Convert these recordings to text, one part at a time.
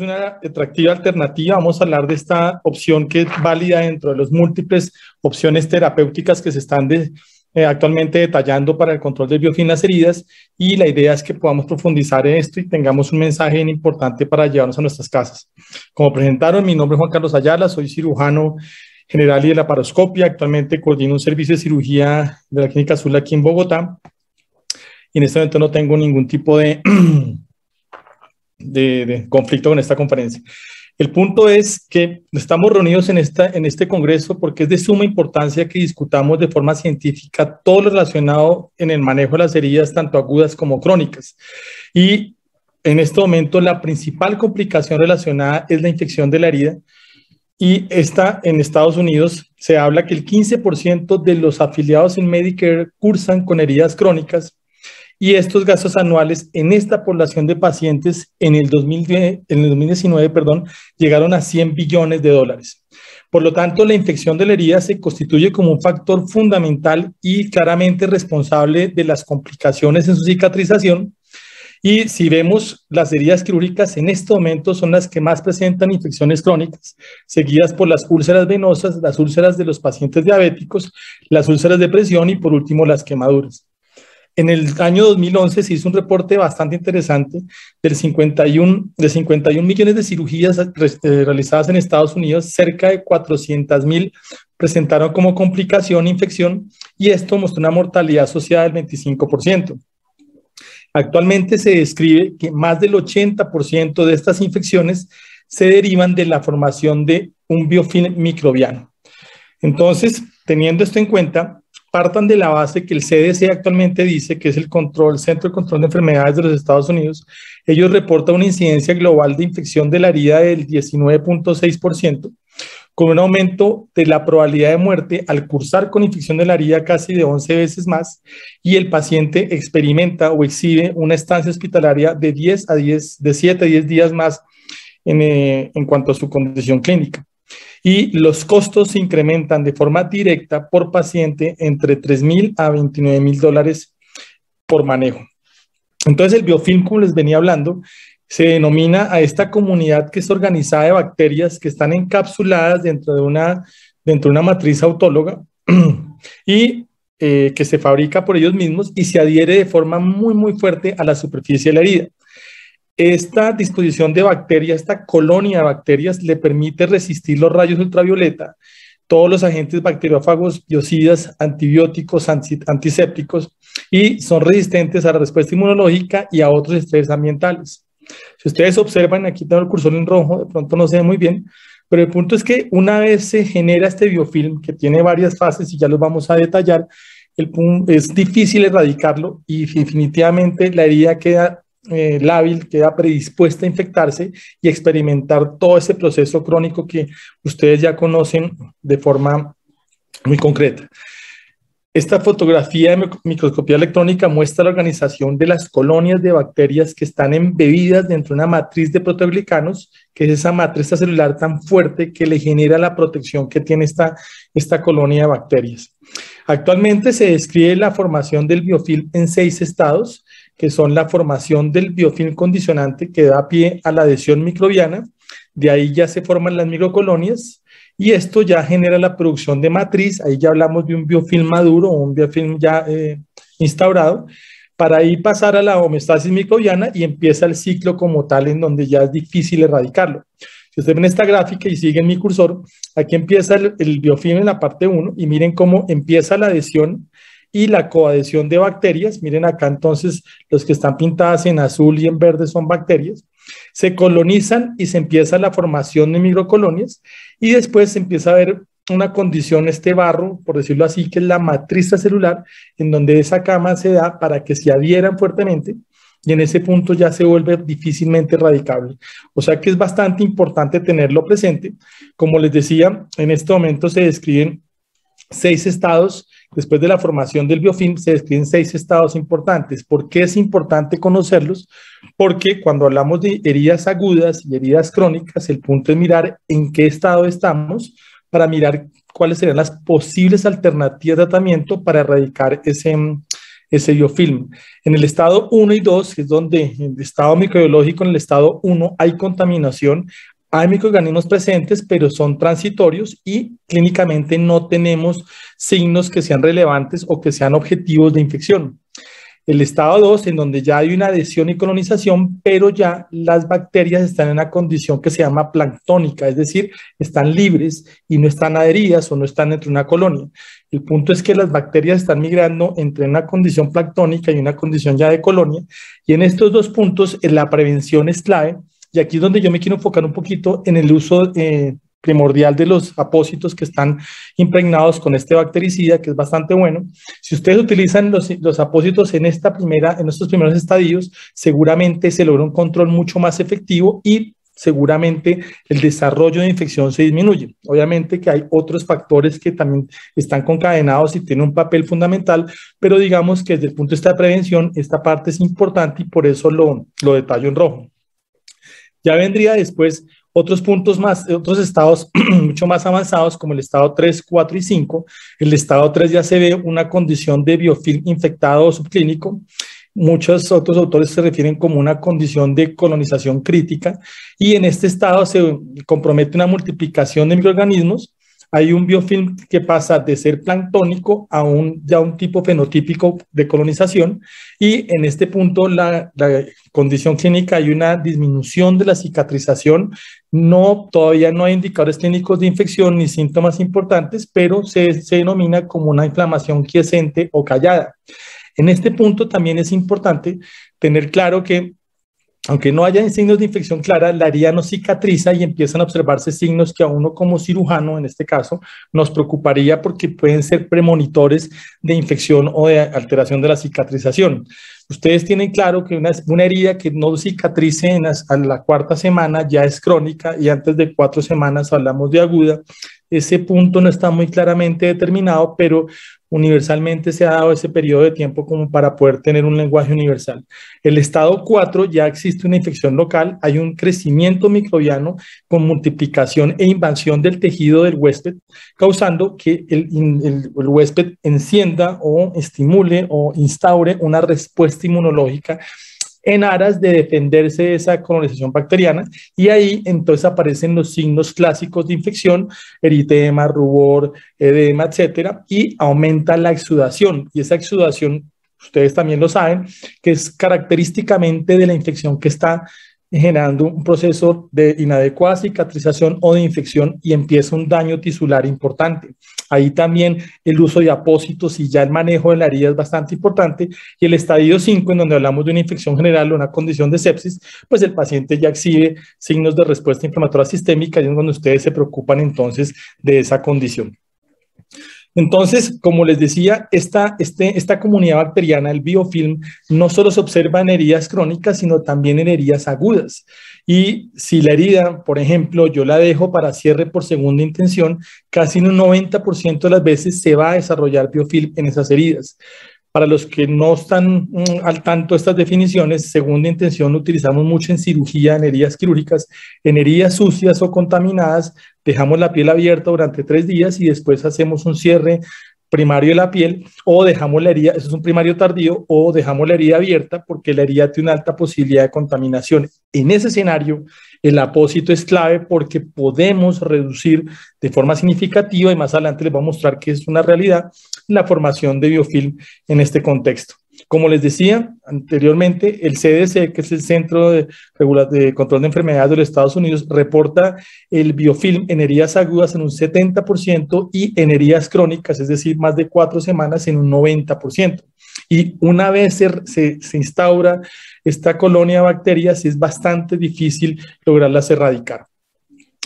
una atractiva alternativa. Vamos a hablar de esta opción que es válida dentro de las múltiples opciones terapéuticas que se están eh, actualmente detallando para el control de biofinas heridas. Y la idea es que podamos profundizar en esto y tengamos un mensaje importante para llevarnos a nuestras casas. Como presentaron, mi nombre es Juan Carlos Ayala, soy cirujano general y de la paroscopia. Actualmente coordino un servicio de cirugía de la Clínica Azul aquí en Bogotá. Y en este momento no tengo ningún tipo de de, conflicto con esta conferencia. El punto es que estamos reunidos en, esta, en este Congreso porque es de suma importancia que discutamos de forma científica todo lo relacionado en el manejo de las heridas, tanto agudas como crónicas. Y en este momento la principal complicación relacionada es la infección de la herida, y está en Estados Unidos se habla que el 15% de los afiliados en Medicare cursan con heridas crónicas y estos gastos anuales en esta población de pacientes en el, 2019 perdón, llegaron a 100 billones de dólares. Por lo tanto, la infección de la herida se constituye como un factor fundamental y claramente responsable de las complicaciones en su cicatrización. Y si vemos, las heridas quirúrgicas en este momento son las que más presentan infecciones crónicas, seguidas por las úlceras venosas, las úlceras de los pacientes diabéticos, las úlceras de presión y por último las quemaduras. En el año 2011 se hizo un reporte bastante interesante del 51, de 51 millones de cirugías eh, realizadas en Estados Unidos, cerca de 400 mil presentaron como complicación infección y esto mostró una mortalidad asociada del 25%. Actualmente se describe que más del 80% de estas infecciones se derivan de la formación de un biofilm microbiano. Entonces, teniendo esto en cuenta, partan de la base que el CDC actualmente dice que es el control, Centro de Control de Enfermedades de los Estados Unidos, ellos reportan una incidencia global de infección de la herida del 19.6%, con un aumento de la probabilidad de muerte al cursar con infección de la herida casi de 11 veces más, y el paciente experimenta o exhibe una estancia hospitalaria de 10 a 10, de 7 a 10 días más eh, en cuanto a su condición clínica y los costos se incrementan de forma directa por paciente entre 3.000 a 29.000 dólares por manejo. Entonces el biofilm, como les venía hablando, se denomina a esta comunidad que es organizada de bacterias que están encapsuladas dentro de una, dentro de una matriz autóloga y eh, que se fabrica por ellos mismos y se adhiere de forma muy, muy fuerte a la superficie de la herida. Esta disposición de bacterias, esta colonia de bacterias, le permite resistir los rayos ultravioleta, todos los agentes bacteriófagos, biocidas, antibióticos, antisépticos y son resistentes a la respuesta inmunológica y a otros estrés ambientales. Si ustedes observan, aquí tengo el cursor en rojo, de pronto no se ve muy bien, pero el punto es que una vez se genera este biofilm, que tiene varias fases y ya los vamos a detallar, el, es difícil erradicarlo y definitivamente la herida queda eh, lábil, queda predispuesta a infectarse y experimentar todo ese proceso crónico que ustedes ya conocen de forma muy concreta. Esta fotografía de microscopía electrónica muestra la organización de las colonias de bacterias que están embebidas dentro de una matriz de proteoglicanos, que es esa matriz celular tan fuerte que le genera la protección que tiene esta, esta colonia de bacterias. Actualmente se describe la formación del biofil en seis estados, que son la formación del biofilm condicionante que da pie a la adhesión microbiana. De ahí ya se forman las microcolonias y esto ya genera la producción de matriz. Ahí ya hablamos de un biofilm maduro, un biofilm ya eh, instaurado, para ir pasar a la homeostasis microbiana y empieza el ciclo como tal en donde ya es difícil erradicarlo. Si ustedes ven esta gráfica y siguen mi cursor, aquí empieza el, el biofilm en la parte 1 y miren cómo empieza la adhesión y la coadhesión de bacterias. Miren acá entonces, los que están pintadas en azul y en verde son bacterias. Se colonizan y se empieza la formación de microcolonias y después se empieza a ver una condición, este barro, por decirlo así, que es la matriz celular, en donde esa cama se da para que se adhieran fuertemente y en ese punto ya se vuelve difícilmente erradicable, O sea que es bastante importante tenerlo presente. Como les decía, en este momento se describen seis estados Después de la formación del biofilm se describen seis estados importantes. ¿Por qué es importante conocerlos? Porque cuando hablamos de heridas agudas y heridas crónicas, el punto es mirar en qué estado estamos para mirar cuáles serían las posibles alternativas de tratamiento para erradicar ese, mm, ese biofilm. En el estado 1 y 2, que es donde el estado microbiológico, en el estado 1 hay contaminación, hay microorganismos presentes, pero son transitorios y clínicamente no tenemos signos que sean relevantes o que sean objetivos de infección. El estado 2, en donde ya hay una adhesión y colonización, pero ya las bacterias están en una condición que se llama planctónica, es decir, están libres y no están adheridas o no están entre una colonia. El punto es que las bacterias están migrando entre una condición planctónica y una condición ya de colonia. Y en estos dos puntos, eh, la prevención es clave y aquí es donde yo me quiero enfocar un poquito en el uso eh, primordial de los apósitos que están impregnados con este bactericida, que es bastante bueno. Si ustedes utilizan los, los, apósitos en, esta primera, en estos primeros estadios, seguramente se logra un control mucho más efectivo y seguramente el desarrollo de infección se disminuye. Obviamente que hay otros factores que también están concadenados y tienen un papel fundamental, pero digamos que desde el punto de vista de prevención, esta parte es importante y por eso lo detallo en rojo. Ya vendría después otros puntos más, otros estados mucho más avanzados, como el estado 3, 4 y 5. El estado 3 ya se ve una condición de biofilm infectado o subclínico. Muchos otros autores se refieren como una condición de colonización crítica y en este estado se compromete una multiplicación de microorganismos hay un biofilm que pasa de ser planctónico a un, ya un tipo fenotípico de colonización y en este punto la, condición clínica hay una disminución de la cicatrización. No, todavía no hay indicadores clínicos de infección ni síntomas importantes, pero se, se denomina como una inflamación quiescente o callada. En este punto también es importante tener claro que aunque no haya signos de infección clara, la herida no cicatriza y empiezan a observarse signos que a uno como cirujano, en este caso, nos preocuparía porque pueden ser premonitores de infección o de alteración de la cicatrización. Ustedes tienen claro que una, herida que no cicatrice en a la cuarta semana ya es crónica y antes de cuatro semanas hablamos de aguda ese punto no está muy claramente determinado, pero universalmente se ha dado ese periodo de tiempo como para poder tener un lenguaje universal. El estado 4 ya existe una infección local, hay un crecimiento microbiano con multiplicación e invasión del tejido del huésped, causando que el, huésped encienda o estimule o instaure una respuesta inmunológica en aras de defenderse de esa colonización bacteriana y ahí entonces aparecen los signos clásicos de infección, eritema, rubor, edema, etcétera, y aumenta la exudación y esa exudación ustedes también lo saben, que es característicamente de la infección que está generando un proceso de inadecuada cicatrización o de infección y empieza un daño tisular importante. Ahí también el uso de apósitos y ya el manejo de la herida es bastante importante. Y el estadio 5, en donde hablamos de una infección general o una condición de sepsis, pues el paciente ya exhibe signos de respuesta inflamatoria sistémica y es cuando ustedes se preocupan entonces de esa condición. Entonces, como les decía, esta, este, esta comunidad bacteriana, el biofilm, no solo se observa en heridas crónicas, sino también en heridas agudas. Y si la herida, por ejemplo, yo la dejo para cierre por segunda intención, casi en un 90% de las veces se va a desarrollar biofilm en esas heridas. Para los que no están mm, al tanto estas definiciones, segunda intención utilizamos mucho en cirugía, en heridas quirúrgicas, en heridas sucias o contaminadas, dejamos la piel abierta durante tres días y después hacemos un cierre primario de la piel o dejamos la herida, eso es un primario tardío, o dejamos la herida abierta porque la herida tiene una alta posibilidad de contaminación. En ese escenario, el apósito es clave porque podemos reducir de forma significativa, y más adelante les voy a mostrar que es una realidad, la formación de biofilm en este contexto. Como les decía anteriormente, el CDC, que es el Centro de, Control de Enfermedades de los Estados Unidos, reporta el biofilm en heridas agudas en un 70% y en heridas crónicas, es decir, más de cuatro semanas en un 90%. Y una vez se, se instaura esta colonia de bacterias, es bastante difícil lograrlas erradicar.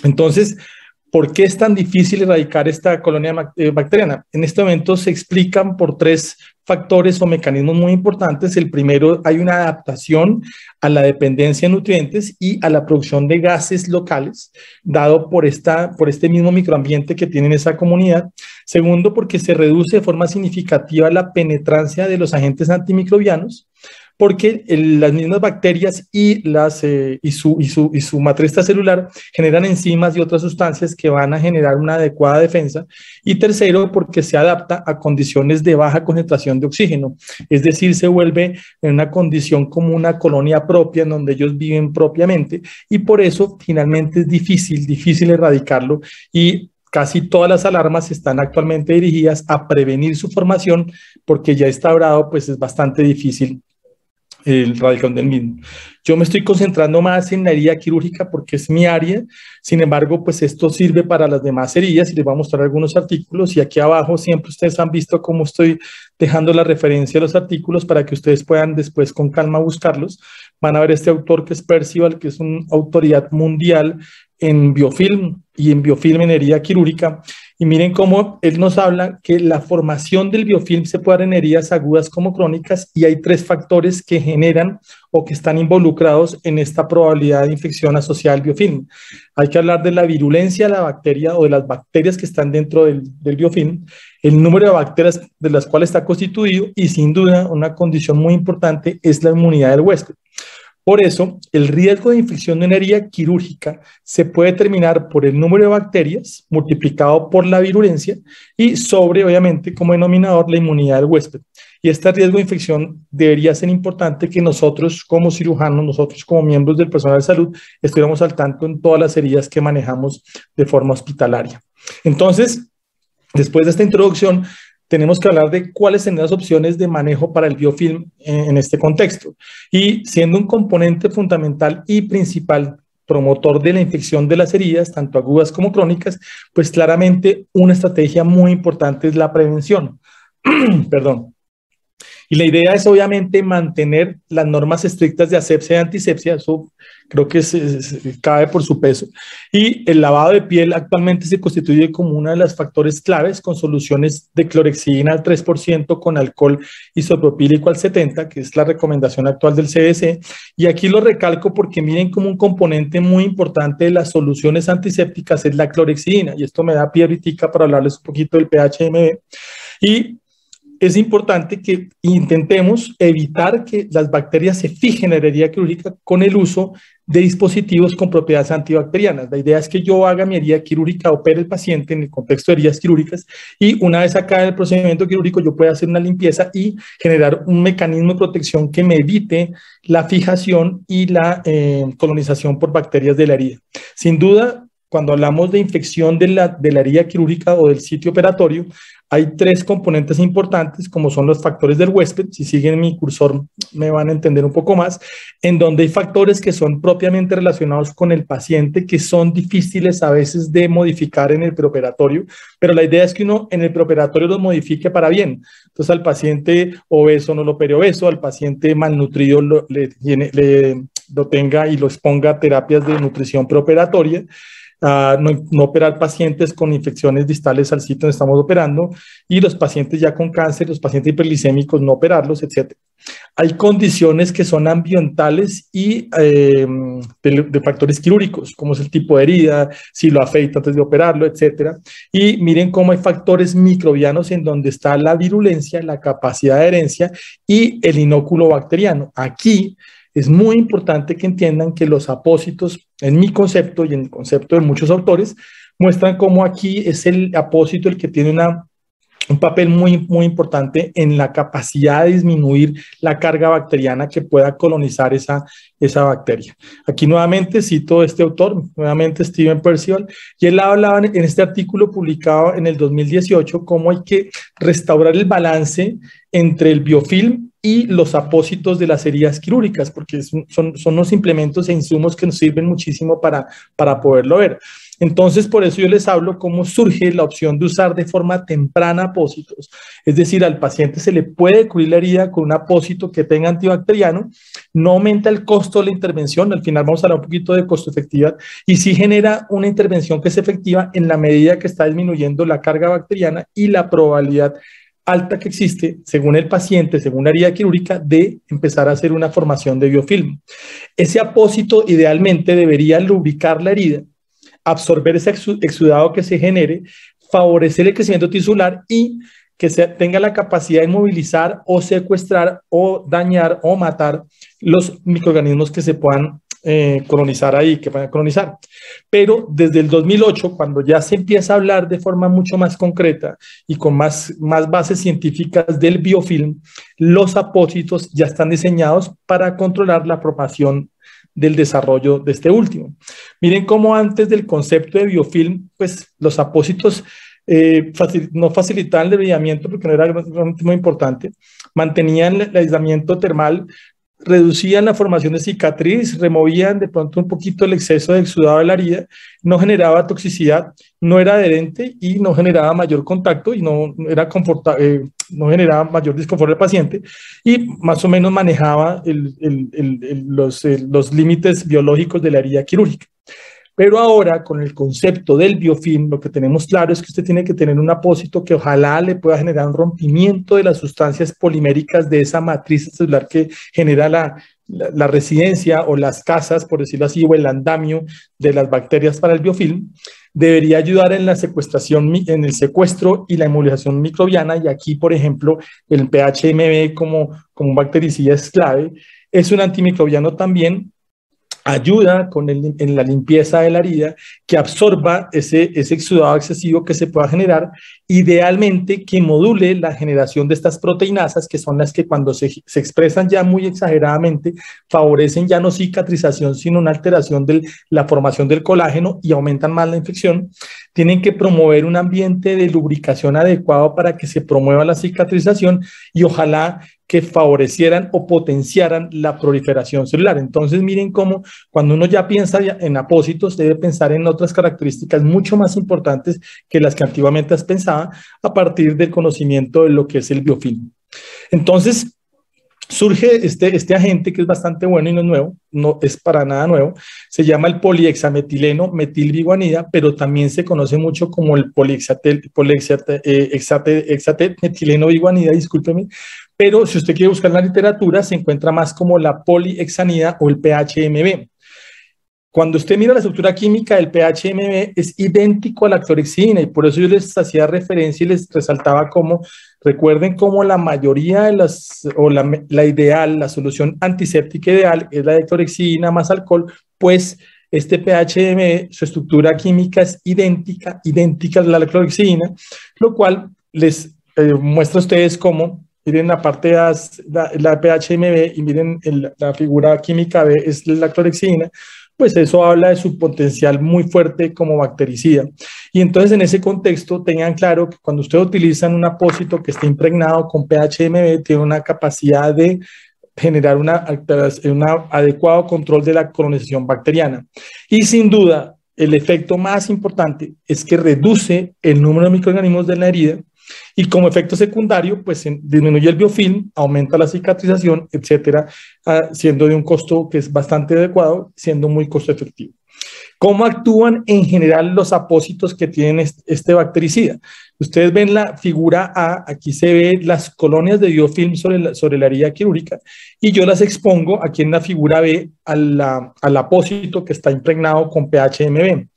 Entonces, ¿Por qué es tan difícil erradicar esta colonia eh, bacteriana? En este momento se explican por tres factores o mecanismos muy importantes. El primero, hay una adaptación a la dependencia de nutrientes y a la producción de gases locales, dado por, esta, por este mismo microambiente que tiene esa comunidad. Segundo, porque se reduce de forma significativa la penetrancia de los agentes antimicrobianos porque las mismas bacterias y, eh, su, y, matriz celular generan enzimas y otras sustancias que van a generar una adecuada defensa. Y tercero, porque se adapta a condiciones de baja concentración de oxígeno, es decir, se vuelve en una condición como una colonia propia en donde ellos viven propiamente y por eso finalmente es difícil, difícil erradicarlo y casi todas las alarmas están actualmente dirigidas a prevenir su formación porque ya está instaurado pues es bastante difícil el radicón del mismo. Yo me estoy concentrando más en la herida quirúrgica porque es mi área, sin embargo, pues esto sirve para las demás heridas y les voy a mostrar algunos artículos y aquí abajo siempre ustedes han visto cómo estoy dejando la referencia a los artículos para que ustedes puedan después con calma buscarlos. Van a ver este autor que es Percival, que es una autoridad mundial en biofilm y en biofilm en herida quirúrgica y miren cómo él nos habla que la formación del biofilm se puede dar en heridas agudas como crónicas y hay tres factores que generan o que están involucrados en esta probabilidad de infección asociada al biofilm. Hay que hablar de la virulencia de la bacteria o de las bacterias que están dentro del, biofilm, el número de bacterias de las cuales está constituido y sin duda una condición muy importante es la inmunidad del huésped. Por eso, el riesgo de infección de una herida quirúrgica se puede determinar por el número de bacterias multiplicado por la virulencia y sobre, obviamente, como denominador, la inmunidad del huésped. Y este riesgo de infección debería ser importante que nosotros como cirujanos, nosotros como miembros del personal de salud, estuviéramos al tanto en todas las heridas que manejamos de forma hospitalaria. Entonces, después de esta introducción, tenemos que hablar de cuáles serían las opciones de manejo para el biofilm en, en este contexto. Y siendo un componente fundamental y principal promotor de la infección de las heridas, tanto agudas como crónicas, pues claramente una estrategia muy importante es la prevención. Perdón. Y la idea es obviamente mantener las normas estrictas de asepsia y antisepsia, eso creo que se, cabe por su peso. Y el lavado de piel actualmente se constituye como uno de los factores claves con soluciones de clorexidina al 3% con alcohol isopropílico al 70%, que es la recomendación actual del CDC. Y aquí lo recalco porque miren como un componente muy importante de las soluciones antisépticas es la clorexidina. Y esto me da piedritica para hablarles un poquito del PHMB. Y es importante que intentemos evitar que las bacterias se fijen en la herida quirúrgica con el uso de dispositivos con propiedades antibacterianas. La idea es que yo haga mi herida quirúrgica, opere el paciente en el contexto de heridas quirúrgicas y una vez acá en el procedimiento quirúrgico yo pueda hacer una limpieza y generar un mecanismo de protección que me evite la fijación y la eh, colonización por bacterias de la herida. Sin duda, cuando hablamos de infección de la, de la herida quirúrgica o del sitio operatorio, hay tres componentes importantes, como son los factores del huésped. Si siguen mi cursor, me van a entender un poco más, en donde hay factores que son propiamente relacionados con el paciente, que son difíciles a veces de modificar en el preoperatorio, pero la idea es que uno en el preoperatorio los modifique para bien. Entonces, al paciente obeso no lo obeso, al paciente malnutrido lo, le, lo tenga y lo exponga a terapias de nutrición preoperatoria no, operar pacientes con infecciones distales al sitio donde estamos operando y los pacientes ya con cáncer, los pacientes hiperglicémicos, no operarlos, etc. Hay condiciones que son ambientales y em, de, factores quirúrgicos, como es el tipo de herida, si lo afeita antes de operarlo, etc. Y miren cómo hay factores microbianos en donde está la virulencia, la capacidad de herencia y el inóculo bacteriano. Aquí es muy importante que entiendan que los apósitos, en mi concepto y en el concepto de muchos autores, muestran cómo aquí es el apósito el que tiene una, un papel muy, muy importante en la capacidad de disminuir la carga bacteriana que pueda colonizar esa, esa bacteria. Aquí nuevamente cito a este autor, nuevamente Steven Percival, y él hablaba en este artículo publicado en el 2018 cómo hay que restaurar el balance entre el biofilm y los apósitos de las heridas quirúrgicas, porque son, son los implementos e insumos que nos sirven muchísimo para, para poderlo ver. Entonces, por eso yo les hablo cómo surge la opción de usar de forma temprana apósitos. Es decir, al paciente se le puede cubrir la herida con un apósito que tenga antibacteriano, no aumenta el costo de la intervención, al final vamos a hablar un poquito de costo efectividad, y sí genera una intervención que es efectiva en la medida que está disminuyendo la carga bacteriana y la probabilidad alta que existe, según el paciente, según la herida quirúrgica, de empezar a hacer una formación de biofilm. Ese apósito idealmente debería lubricar la herida, absorber ese exudado que se genere, favorecer el crecimiento tisular y que tenga la capacidad de movilizar o secuestrar o dañar o matar los microorganismos que se puedan eh, colonizar ahí, que van a colonizar. Pero desde el 2008, cuando ya se empieza a hablar de forma mucho más concreta y con más, más bases científicas del biofilm, los apósitos ya están diseñados para controlar la formación del desarrollo de este último. Miren cómo antes del concepto de biofilm, pues los apósitos eh, no facilitaban el brillamiento porque no era muy importante, mantenían el aislamiento termal, reducían la formación de cicatriz, removían de pronto un poquito el exceso de exudado de la herida, no generaba toxicidad, no era adherente y no generaba mayor contacto y no, era eh, no generaba mayor desconfort al paciente y más o menos manejaba los, eh, los límites biológicos de la herida quirúrgica. Pero ahora, con el concepto del biofilm, lo que tenemos claro es que usted tiene que tener un apósito que ojalá le pueda generar un rompimiento de las sustancias poliméricas de esa matriz celular que genera la, residencia o las casas, por decirlo así, o el andamio de las bacterias para el biofilm debería ayudar en la secuestración, en el secuestro y la inmovilización microbiana. Y aquí, por ejemplo, el PHMB como, como bactericida es clave. Es un antimicrobiano también ayuda con en la limpieza de la herida, que absorba ese, exudado excesivo que se pueda generar, idealmente que module la generación de estas proteinasas, que son las que cuando se, se expresan ya muy exageradamente, favorecen ya no cicatrización, sino una alteración de la formación del colágeno y aumentan más la infección. Tienen que promover un ambiente de lubricación adecuado para que se promueva la cicatrización y ojalá que favorecieran o potenciaran la proliferación celular. Entonces, miren cómo cuando uno ya piensa en apósitos, debe pensar en otras características mucho más importantes que las que antiguamente pensado a partir del conocimiento de lo que es el biofilm. Entonces, surge este, este agente que es bastante bueno y no es nuevo, no es para nada nuevo, se llama el poliexametileno metilbiguanida, pero también se conoce mucho como el poliexatel, poliexate, eh, metileno biguanida, discúlpeme, pero si usted quiere buscar en la literatura, se encuentra más como la poliexanida o el PHMB. Cuando usted mira la estructura química del PHMB, es idéntico a la clorexidina y por eso yo les hacía referencia y les resaltaba como, recuerden como la mayoría de las, o la, ideal, la solución antiséptica ideal es la de clorexidina más alcohol, pues este PHMB, su estructura química es idéntica, idéntica a la clorexidina, lo cual les eh, muestra a ustedes cómo miren la parte de la, PHMB y miren la figura química B es la clorexidina, pues eso habla de su potencial muy fuerte como bactericida. Y entonces en ese contexto tengan claro que cuando ustedes utilizan un apósito que esté impregnado con PHMB, tiene una capacidad de generar un adecuado control de la colonización bacteriana. Y sin duda, el efecto más importante es que reduce el número de microorganismos de la herida y como efecto secundario, pues disminuye el biofilm, aumenta la cicatrización, etcétera, ah, siendo de un costo que es bastante adecuado, siendo muy costo efectivo. ¿Cómo actúan en general los apósitos que tienen este bactericida? Ustedes ven la figura A, aquí se ven las colonias de biofilm sobre la, sobre la herida quirúrgica y yo las expongo aquí en la figura B al, al apósito que está impregnado con PHMB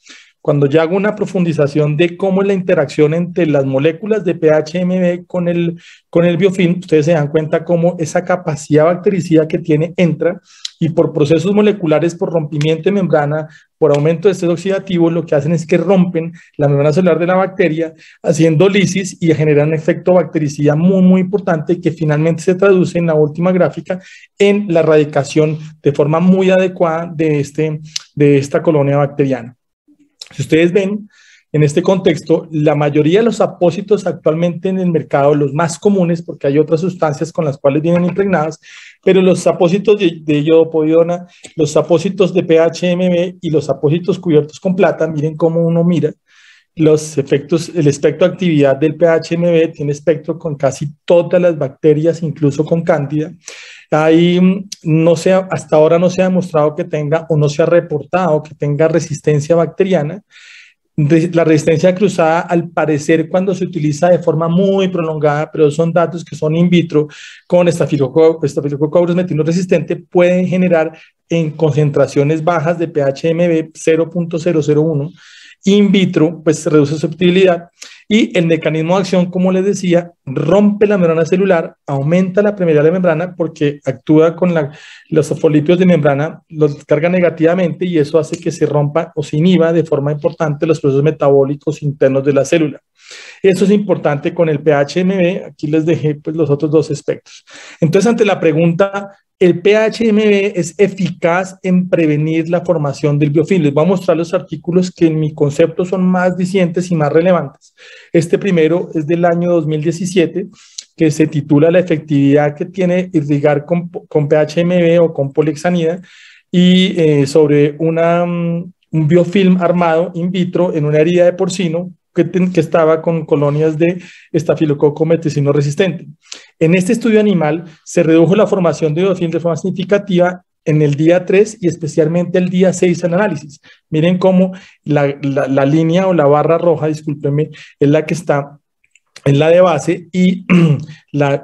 cuando ya hago una profundización de cómo es la interacción entre las moléculas de PHMB con el, con el biofilm, ustedes se dan cuenta cómo esa capacidad bactericida que tiene entra y por procesos moleculares, por rompimiento de membrana, por aumento de estrés oxidativo, lo que hacen es que rompen la membrana celular de la bacteria, haciendo lisis y generan un efecto bactericida muy, muy importante que finalmente se traduce en la última gráfica en la erradicación de forma muy adecuada de, este, de esta colonia bacteriana. Si ustedes ven, en este contexto, la mayoría de los apósitos actualmente en el mercado, los más comunes, porque hay otras sustancias con las cuales vienen impregnadas, pero los apósitos de, de los apósitos de PHMB y los apósitos cubiertos con plata, miren cómo uno mira los efectos, el espectro actividad del PHMB tiene espectro con casi todas las bacterias, incluso con cándida. Ahí mm, no se hasta ahora no se ha demostrado que tenga o no se ha reportado que tenga resistencia bacteriana. La resistencia cruzada, al parecer, cuando se utiliza de forma muy prolongada, pero son datos que son in vitro con estafilococcus metino resistente, pueden generar en concentraciones bajas de PHMB 0.001 in vitro, pues reduce susceptibilidad. Y el mecanismo de acción, como les decía, rompe la membrana celular, aumenta la permeabilidad de la membrana porque actúa con los fosfolípidos de membrana, los carga negativamente y eso hace que se rompa o se inhiba de forma importante los procesos metabólicos internos de la célula. Eso es importante con el PHMB. Aquí les dejé pues, los otros dos aspectos. Entonces, ante la pregunta, el PHMB es eficaz en prevenir la formación del biofilm. Les voy a mostrar los artículos que en mi concepto son más dicientes y más relevantes. Este primero es del año 2017, que se titula La efectividad que tiene irrigar con, con PHMB o con polixanida y eh, sobre mm, un biofilm armado in vitro en una herida de porcino que, estaba con colonias de estafilococo metesino resistente. En este estudio animal se redujo la formación de biofilm de forma significativa en el día 3 y especialmente el día 6 en análisis. Miren cómo la, línea o la barra roja, discúlpenme, es la que está es la de base y la,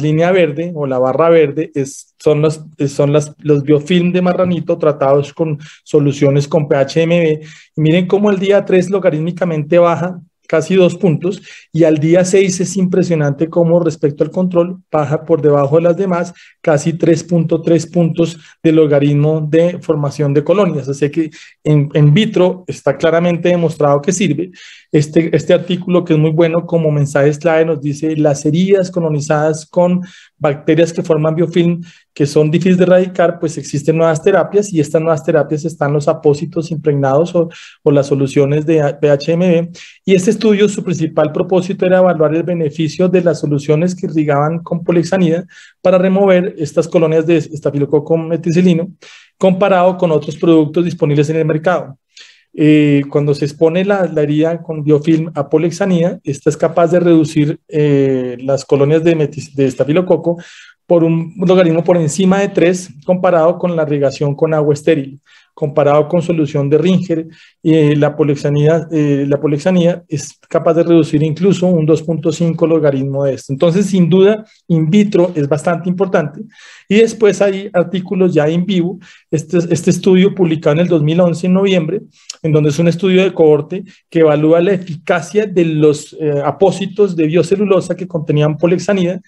línea verde o la barra verde son, los, son las, los biofilm de marranito tratados con soluciones con PHMB. Y miren cómo el día 3 logarítmicamente baja casi dos puntos y al día 6 es impresionante cómo respecto al control baja por debajo de las demás casi 3.3 puntos de logaritmo de formación de colonias. Así que en vitro está claramente demostrado que sirve. Este, este, artículo que es muy bueno como mensaje clave nos dice las heridas colonizadas con bacterias que forman biofilm que son difíciles de erradicar, pues existen nuevas terapias y estas nuevas terapias están los apósitos impregnados o, las soluciones de PHMB. Y este estudio, su principal propósito era evaluar el beneficio de las soluciones que irrigaban con polixanida para remover estas colonias de estafilococo meticilino comparado con otros productos disponibles en el mercado. Eh, cuando se expone la, herida con biofilm a polexanía, esta es capaz de reducir eh, las colonias de, de estafilococo por un logaritmo por encima de 3 comparado con la irrigación con agua estéril comparado con solución de Ringer, eh, la, polexanida, eh, la es capaz de reducir incluso un 2.5 logaritmo de esto. Entonces, sin duda, in vitro es bastante importante. Y después hay artículos ya en vivo, este, este estudio publicado en el 2011, en noviembre, en donde es un estudio de cohorte que evalúa la eficacia de los eh, apósitos de biocelulosa que contenían polexanida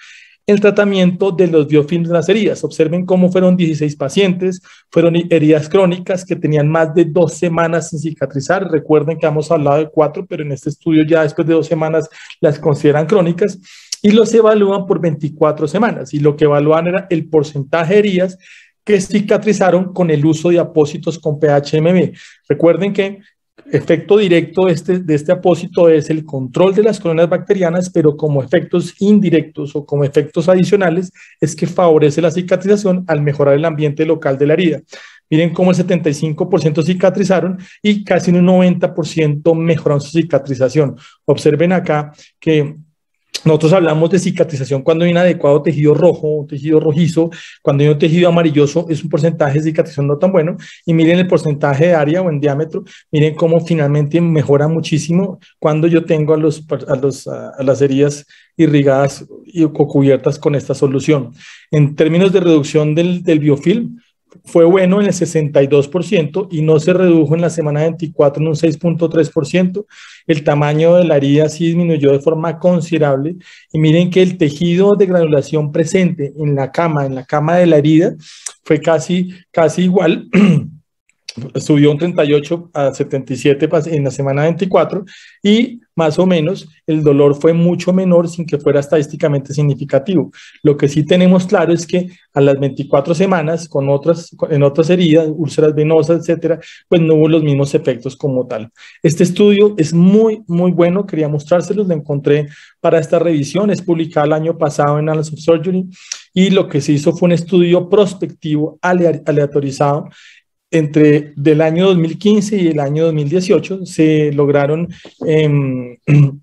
el tratamiento de los biofilms de las heridas. Observen cómo fueron 16 pacientes, fueron heridas crónicas que tenían más de dos semanas sin cicatrizar. Recuerden que hemos hablado de cuatro, pero en este estudio ya después de dos semanas las consideran crónicas y los evalúan por 24 semanas. Y lo que evalúan era el porcentaje de heridas que cicatrizaron con el uso de apósitos con PHMB. Recuerden que efecto directo este, de este, apósito es el control de las colonias bacterianas, pero como efectos indirectos o como efectos adicionales es que favorece la cicatrización al mejorar el ambiente local de la herida. Miren cómo el 75% cicatrizaron y casi un 90% mejoraron su cicatrización. Observen acá que nosotros hablamos de cicatrización cuando hay un adecuado tejido rojo, tejido rojizo, cuando hay un tejido amarilloso es un porcentaje de cicatrización no tan bueno y miren el porcentaje de área o en diámetro, miren cómo finalmente mejora muchísimo cuando yo tengo a, los, a, los, a las heridas irrigadas y cubiertas con esta solución. En términos de reducción del, del biofilm, fue bueno en el 62% y no se redujo en la semana 24 en un 6.3%. El tamaño de la herida sí disminuyó de forma considerable y miren que el tejido de granulación presente en la cama, en la cama de la herida, fue casi, casi igual subió un 38 a 77 en la semana 24 y más o menos el dolor fue mucho menor sin que fuera estadísticamente significativo. Lo que sí tenemos claro es que a las 24 semanas con otras en otras heridas, úlceras venosas, etcétera, pues no hubo los mismos efectos como tal. Este estudio es muy muy bueno, quería mostrárselos, lo encontré para esta revisión, es publicado el año pasado en Annals of Surgery y lo que se hizo fue un estudio prospectivo aleatorizado entre del año 2015 y el año 2018 se lograron em,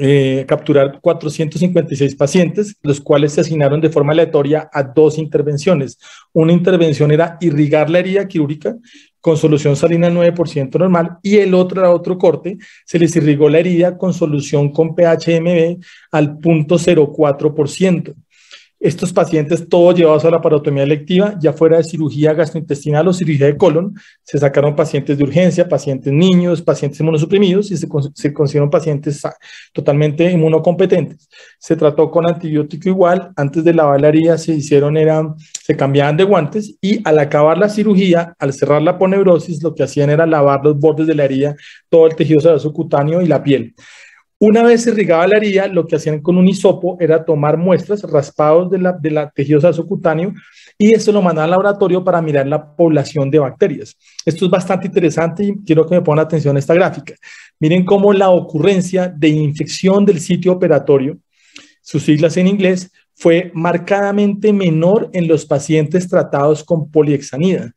eh, capturar 456 pacientes, los cuales se asignaron de forma aleatoria a dos intervenciones. Una intervención era irrigar la herida quirúrgica con solución salina 9% normal y el otro era otro corte, se les irrigó la herida con solución con PHMB al 0.04%. Estos pacientes, todos llevados a la parotomía electiva, ya fuera de cirugía gastrointestinal o cirugía de colon, se sacaron pacientes de urgencia, pacientes niños, pacientes inmunosuprimidos y se, consideraron pacientes totalmente inmunocompetentes. Se trató con antibiótico igual, antes de la herida se hicieron, eran, se cambiaban de guantes y al acabar la cirugía, al cerrar la poneurosis, lo que hacían era lavar los bordes de la herida, todo el tejido subcutáneo y la piel. Una vez irrigaba la herida, lo que hacían con un hisopo era tomar muestras, raspados de la, de la tejido y eso lo mandaban al laboratorio para mirar la población de bacterias. Esto es bastante interesante y quiero que me pongan atención a esta gráfica. Miren cómo la ocurrencia de infección del sitio operatorio, sus siglas en inglés, fue marcadamente menor en los pacientes tratados con poliexanida.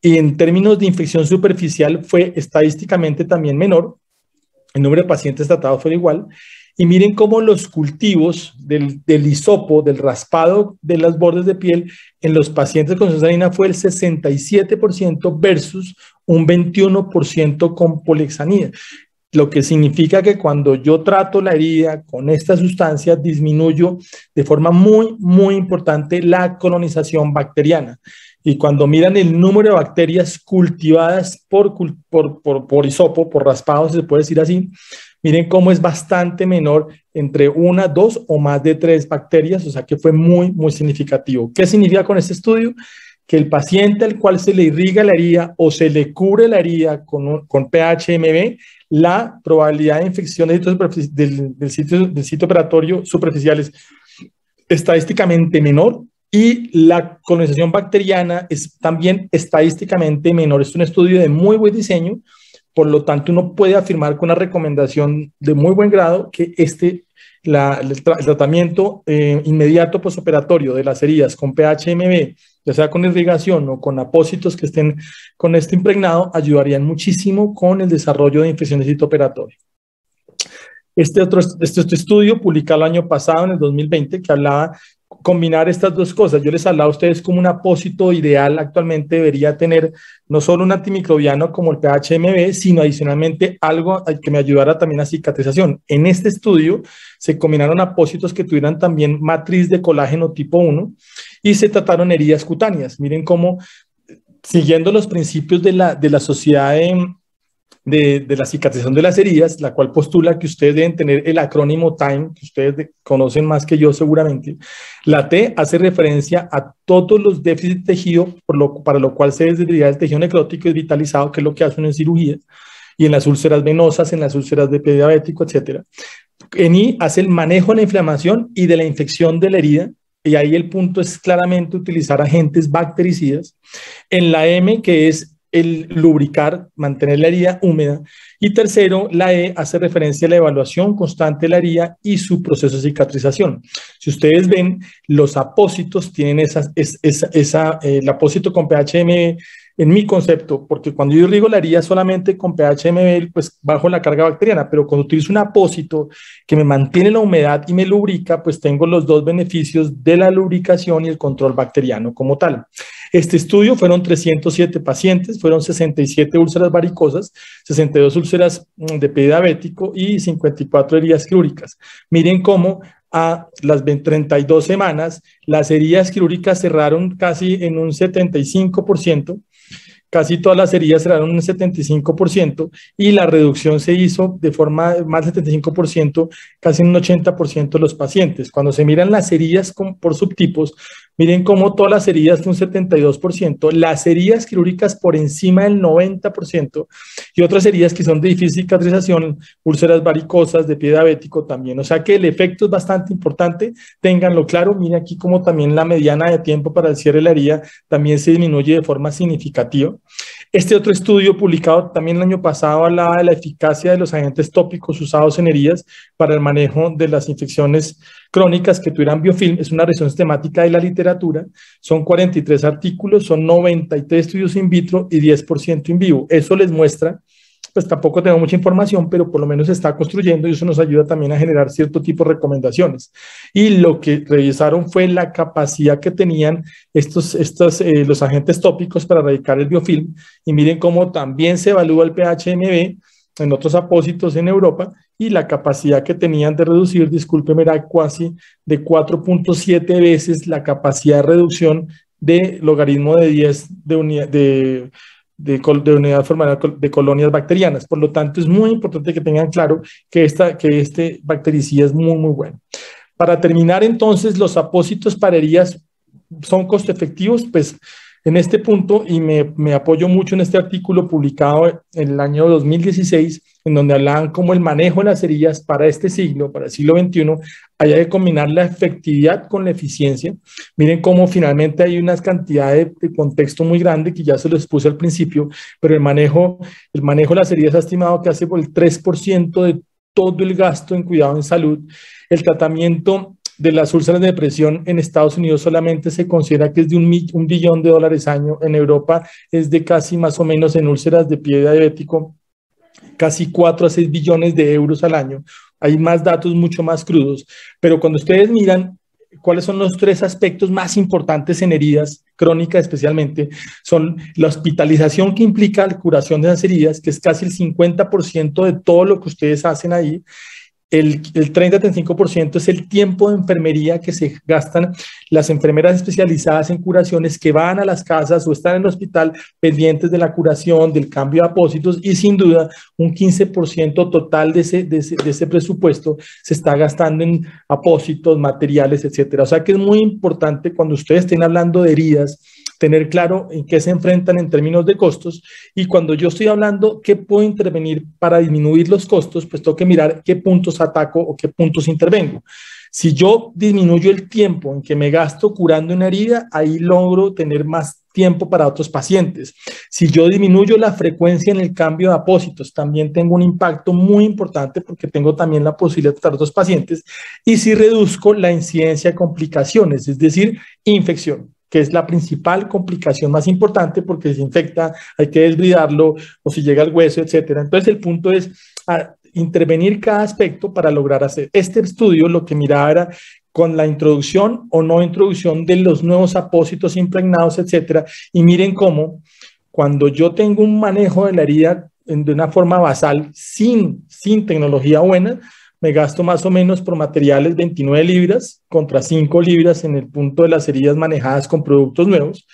Y en términos de infección superficial fue estadísticamente también menor, el número de pacientes tratados fue igual, y miren cómo los cultivos del, del hisopo, del raspado de las bordes de piel, en los pacientes con sanina fue el 67% versus un 21% con polexanida. Lo que significa que cuando yo trato la herida con esta sustancia, disminuyo de forma muy, muy importante la colonización bacteriana y cuando miran el número de bacterias cultivadas por, por, por, por hisopo, por raspado, se puede decir así, miren cómo es bastante menor entre una, dos o más de tres bacterias, o sea que fue muy, muy significativo. ¿Qué significa con este estudio? Que el paciente al cual se le irriga la herida o se le cubre la herida con, con PHMB, la probabilidad de infección del, sitio, del sitio operatorio superficial es estadísticamente menor y la colonización bacteriana es también estadísticamente menor. Es un estudio de muy buen diseño, por lo tanto uno puede afirmar con una recomendación de muy buen grado que este, el, tratamiento eh, inmediato posoperatorio de las heridas con PHMB, ya sea con irrigación o con apósitos que estén con este impregnado, ayudarían muchísimo con el desarrollo de infecciones de Este otro este, este estudio, publicado el año pasado, en el 2020, que hablaba combinar estas dos cosas. Yo les hablaba a ustedes como un apósito ideal actualmente debería tener no solo un antimicrobiano como el PHMB, sino adicionalmente algo que me ayudara también a cicatrización. En este estudio se combinaron apósitos que tuvieran también matriz de colágeno tipo 1 y se trataron heridas cutáneas. Miren cómo, siguiendo los principios de la, de la sociedad... En, em, de, la cicatrización de las heridas, la cual postula que ustedes deben tener el acrónimo TIME, que ustedes conocen más que yo seguramente. La T hace referencia a todos los déficits de tejido, para lo cual se desdiría el tejido necrótico y vitalizado, que es lo que hacen en cirugía, y en las úlceras venosas, en las úlceras de pediabético, etc. En I hace el manejo de la inflamación y de la infección de la herida, y ahí el punto es claramente utilizar agentes bactericidas. En la M, que es el lubricar, mantener la herida húmeda. Y tercero, la E hace referencia a la evaluación constante de la herida y su proceso de cicatrización. Si ustedes ven, los apósitos tienen esa, esa, esa eh, el apósito con PHM e en mi concepto, porque cuando yo riego la herida solamente con PHMB, e, pues bajo la carga bacteriana, pero cuando utilizo un apósito que me mantiene la humedad y me lubrica, pues tengo los dos beneficios de la lubricación y el control bacteriano como tal. Este estudio fueron 307 pacientes, fueron 67 úlceras varicosas, 62 úlceras mm, de pie y 54 heridas quirúrgicas. Miren cómo a las 32 semanas las heridas quirúrgicas cerraron casi en un 75%, casi todas las heridas cerraron un 75% y la reducción se hizo de forma más del 75%, casi un 80% de los pacientes. Cuando se miran las heridas por subtipos, Miren cómo todas las heridas de un 72%, las heridas quirúrgicas por encima del 90% y otras heridas que son de difícil cicatrización, úlceras varicosas, de pie diabético también. O sea que el efecto es bastante importante, ténganlo claro. Miren aquí cómo también la mediana de tiempo para el cierre de la herida también se disminuye de forma significativa. Este otro estudio publicado también el año pasado hablaba de la eficacia de los agentes tópicos usados en heridas para el manejo de las infecciones crónicas que tuvieran Biofilm, es una región sistemática de la literatura, son 43 artículos, son 93 estudios in vitro y 10% in vivo. Eso les muestra, pues tampoco tengo mucha información, pero por lo menos se está construyendo y eso nos ayuda también a generar cierto tipo de recomendaciones. Y lo que revisaron fue la capacidad que tenían estos, eh, los agentes tópicos para erradicar el biofilm y miren cómo también se evalúa el PHMB en otros apósitos en Europa y la capacidad que tenían de reducir, discúlpeme, era casi de 4.7 veces la capacidad de reducción de logaritmo de 10 de, unidad, de, de, de colonias bacterianas. Por lo tanto, es muy importante que tengan claro que, esta, que este bactericida es muy, muy bueno. Para terminar, entonces, los apósitos parerías son costo efectivos, pues en este punto, y me, apoyo mucho en este artículo publicado en el año 2016, en donde hablaban cómo el manejo de las heridas para este siglo, para el siglo XXI, haya que combinar la efectividad con la eficiencia. Miren cómo finalmente hay unas cantidades de, contexto muy grande que ya se los expuse al principio, pero el manejo, el manejo de las heridas ha estimado que hace por el 3% de todo el gasto en cuidado en salud. El tratamiento de las úlceras de depresión en Estados Unidos solamente se considera que es de un, billón de dólares al año, en Europa es de casi más o menos en úlceras de pie diabético, casi 4 a 6 billones de euros al año. Hay más datos mucho más crudos, pero cuando ustedes miran cuáles son los tres aspectos más importantes en heridas crónicas especialmente, son la hospitalización que implica la curación de las heridas, que es casi el 50% de todo lo que ustedes hacen ahí, el, 30-35% es el tiempo de enfermería que se gastan las enfermeras especializadas en curaciones que van a las casas o están en el hospital pendientes de la curación, del cambio de apósitos y sin duda un 15% total de ese, de, ese, presupuesto se está gastando en apósitos, materiales, etcétera. O sea que es muy importante cuando ustedes estén hablando de heridas, tener claro en qué se enfrentan en términos de costos. Y cuando yo estoy hablando qué puedo intervenir para disminuir los costos, pues tengo que mirar qué puntos ataco o qué puntos intervengo. Si yo disminuyo el tiempo en que me gasto curando una herida, ahí logro tener más tiempo para otros pacientes. Si yo disminuyo la frecuencia en el cambio de apósitos, también tengo un impacto muy importante porque tengo también la posibilidad de tratar a otros pacientes. Y si reduzco la incidencia de complicaciones, es decir, infección que es la principal complicación más importante porque se infecta hay que desbridarlo o si llega al hueso, etcétera. Entonces el punto es intervenir cada aspecto para lograr hacer este estudio lo que miraba era con la introducción o no introducción de los nuevos apósitos impregnados, etcétera, y miren cómo cuando yo tengo un manejo de la herida de una forma basal sin sin tecnología buena, me gasto más o menos por materiales 29 libras contra 5 libras en el punto de las heridas manejadas con productos nuevos,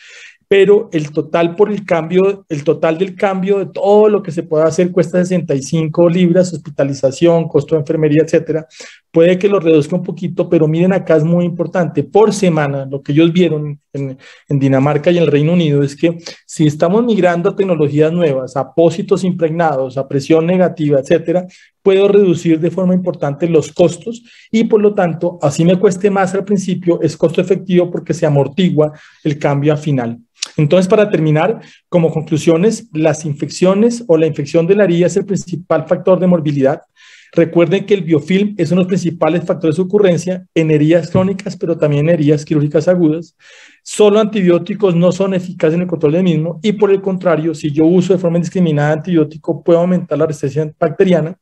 pero el total por el cambio, el total del cambio de todo lo que se pueda hacer cuesta 65 libras, hospitalización, costo de enfermería, etcétera, Puede que lo reduzca un poquito, pero miren acá es muy importante. Por semana, lo que ellos vieron en, Dinamarca y en el Reino Unido es que si estamos migrando a tecnologías nuevas, a pósitos impregnados, a presión negativa, etcétera, puedo reducir de forma importante los costos y por lo tanto, así me cueste más al principio, es costo efectivo porque se amortigua el cambio a final. Entonces, para terminar, como conclusiones, las infecciones o la infección de la herida es el principal factor de morbilidad Recuerden que el biofilm es uno de los principales factores de ocurrencia en heridas crónicas, pero también en heridas quirúrgicas agudas. Solo antibióticos no son eficaces en el control del mismo y por el contrario, si yo uso de forma indiscriminada antibiótico, puedo aumentar la resistencia bacteriana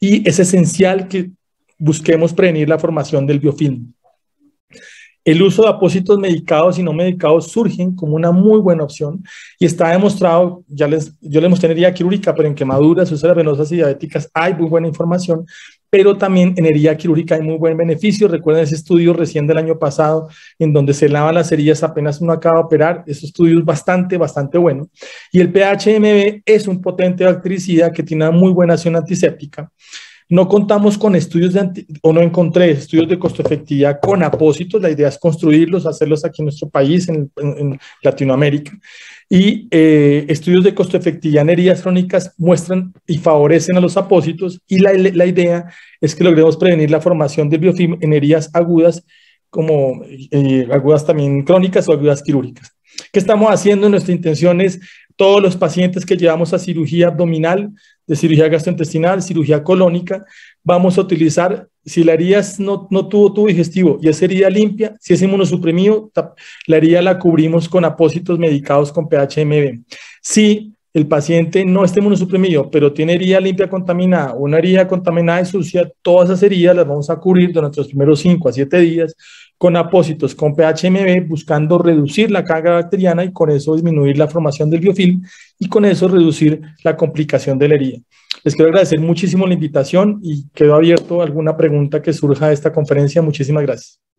y es esencial que busquemos prevenir la formación del biofilm. El uso de apósitos medicados y no medicados surgen como una muy buena opción y está demostrado, ya les, yo les mostré en herida quirúrgica, pero en quemaduras, úlceras venosas y diabéticas hay muy buena información, pero también en herida quirúrgica hay muy buen beneficio. Recuerden ese estudio recién del año pasado en donde se lavan las heridas apenas uno acaba de operar. Ese estudio es bastante, bastante bueno. Y el PHMB es un potente bactericida que tiene una muy buena acción antiséptica. No contamos con estudios de, o no encontré estudios de costo efectividad con apósitos, la idea es construirlos, hacerlos aquí en nuestro país, en, Latinoamérica. Y eh, estudios de costo efectividad en heridas crónicas muestran y favorecen a los apósitos y la, idea es que logremos prevenir la formación de biofilm en heridas agudas como eh, agudas también crónicas o agudas quirúrgicas. ¿Qué estamos haciendo? Nuestra intención es todos los pacientes que llevamos a cirugía abdominal, de cirugía gastrointestinal, cirugía colónica, vamos a utilizar, si la herida no, tuvo tubo digestivo y es herida limpia, si es inmunosuprimido, la herida la cubrimos con apósitos medicados con PHMB. Si el paciente no está inmunosuprimido, pero tiene herida limpia contaminada, una herida contaminada y sucia, todas esas heridas las vamos a cubrir durante los primeros 5 a 7 días con apósitos, con PHMB, buscando reducir la carga bacteriana y con eso disminuir la formación del biofilm y con eso reducir la complicación de la herida. Les quiero agradecer muchísimo la invitación y quedo abierto a alguna pregunta que surja de esta conferencia. Muchísimas gracias.